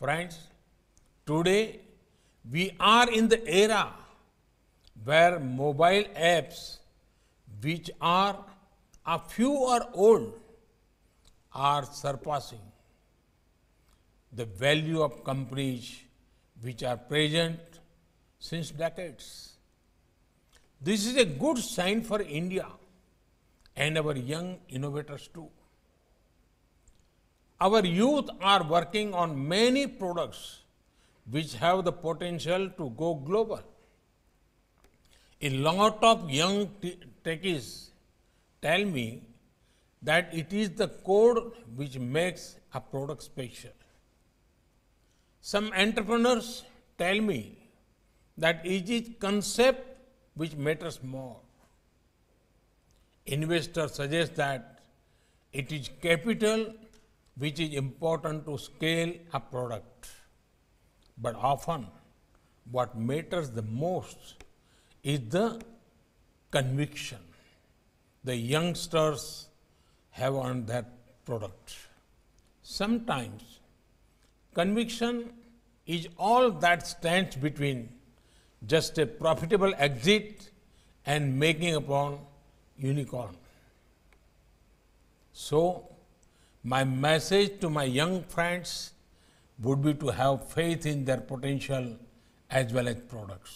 Friends, today we are in the era where mobile apps, which are a few or old, are surpassing the value of companies which are present since decades. This is a good sign for India and our young innovators too our youth are working on many products which have the potential to go global. A lot of young techies tell me that it is the code which makes a product special. Some entrepreneurs tell me that it is concept which matters more. Investors suggest that it is capital which is important to scale a product. But often, what matters the most is the conviction. The youngsters have on that product. Sometimes, conviction is all that stands between just a profitable exit and making upon unicorn. So, my message to my young friends would be to have faith in their potential as well as products.